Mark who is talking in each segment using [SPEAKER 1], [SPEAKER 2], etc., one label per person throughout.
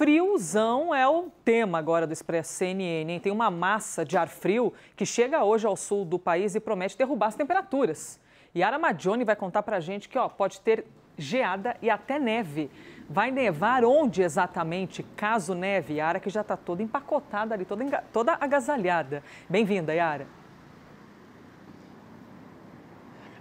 [SPEAKER 1] Friozão é o tema agora do Expresso CNN. Hein? Tem uma massa de ar frio que chega hoje ao sul do país e promete derrubar as temperaturas. E Ara Maggioni vai contar pra gente que ó, pode ter geada e até neve. Vai nevar onde exatamente, caso neve, Yara, que já está toda empacotada ali, toda, toda agasalhada. Bem-vinda, Yara.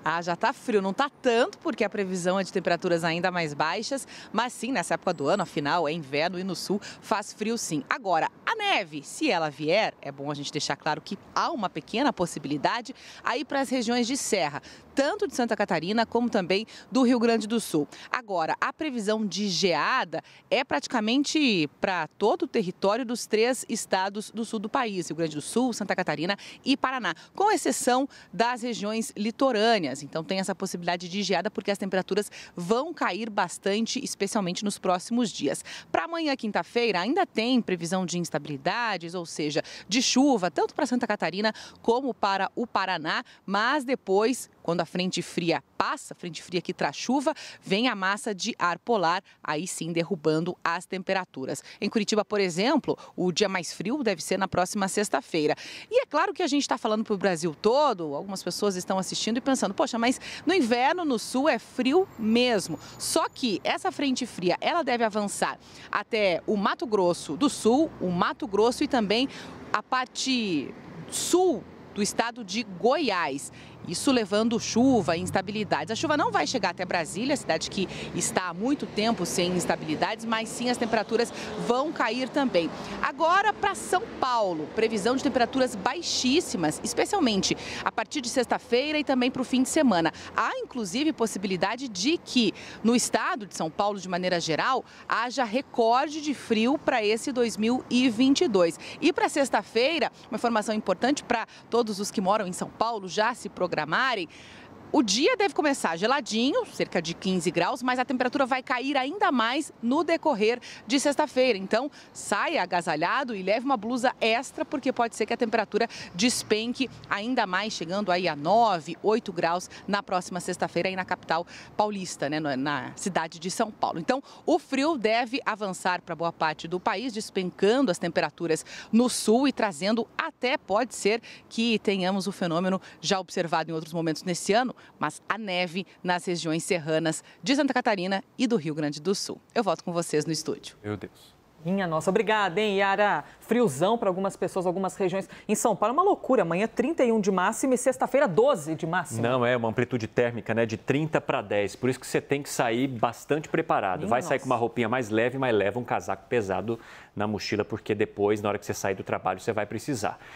[SPEAKER 1] Ah, já está frio, não
[SPEAKER 2] está tanto, porque a previsão é de temperaturas ainda mais baixas, mas sim, nessa época do ano, afinal, é inverno e no sul faz frio sim. Agora, a neve, se ela vier, é bom a gente deixar claro que há uma pequena possibilidade aí para as regiões de serra, tanto de Santa Catarina como também do Rio Grande do Sul. Agora, a previsão de geada é praticamente para todo o território dos três estados do sul do país, Rio Grande do Sul, Santa Catarina e Paraná, com exceção das regiões litorâneas então tem essa possibilidade de geada porque as temperaturas vão cair bastante, especialmente nos próximos dias. Para amanhã, quinta-feira, ainda tem previsão de instabilidades, ou seja, de chuva, tanto para Santa Catarina como para o Paraná, mas depois, quando a frente fria passa, frente fria que traz chuva, vem a massa de ar polar, aí sim derrubando as temperaturas. Em Curitiba, por exemplo, o dia mais frio deve ser na próxima sexta-feira. E é claro que a gente está falando para o Brasil todo, algumas pessoas estão assistindo e pensando, poxa, mas no inverno no sul é frio mesmo. Só que essa frente fria, ela deve avançar até o Mato Grosso do Sul, o Mato Grosso e também a parte sul do estado de Goiás. Isso levando chuva, instabilidades. A chuva não vai chegar até Brasília, cidade que está há muito tempo sem instabilidades, mas sim as temperaturas vão cair também. Agora para São Paulo, previsão de temperaturas baixíssimas, especialmente a partir de sexta-feira e também para o fim de semana. Há inclusive possibilidade de que no estado de São Paulo, de maneira geral, haja recorde de frio para esse 2022. E para sexta-feira, uma informação importante para todos os que moram em São Paulo já se programam programarem, o dia deve começar geladinho, cerca de 15 graus, mas a temperatura vai cair ainda mais no decorrer de sexta-feira. Então, saia agasalhado e leve uma blusa extra, porque pode ser que a temperatura despenque ainda mais, chegando aí a 9, 8 graus na próxima sexta-feira aí na capital paulista, né, na cidade de São Paulo. Então, o frio deve avançar para boa parte do país, despencando as temperaturas no sul e trazendo até pode ser que tenhamos o fenômeno já observado em outros momentos nesse ano, mas a neve nas regiões serranas de Santa Catarina e do Rio Grande do Sul. Eu volto com vocês no estúdio. Meu
[SPEAKER 1] Deus. Minha nossa, obrigada, hein, Yara? Friozão para algumas pessoas, algumas regiões. Em São Paulo, é uma loucura. Amanhã 31 de máxima e sexta-feira 12 de máxima. Não, é uma amplitude térmica, né? De 30 para 10. Por isso que você tem que sair bastante preparado. Minha Vai nossa. sair com uma roupinha mais leve, mas leva um casaco pesado na mochila, porque depois, na hora que você sair do trabalho, você vai precisar.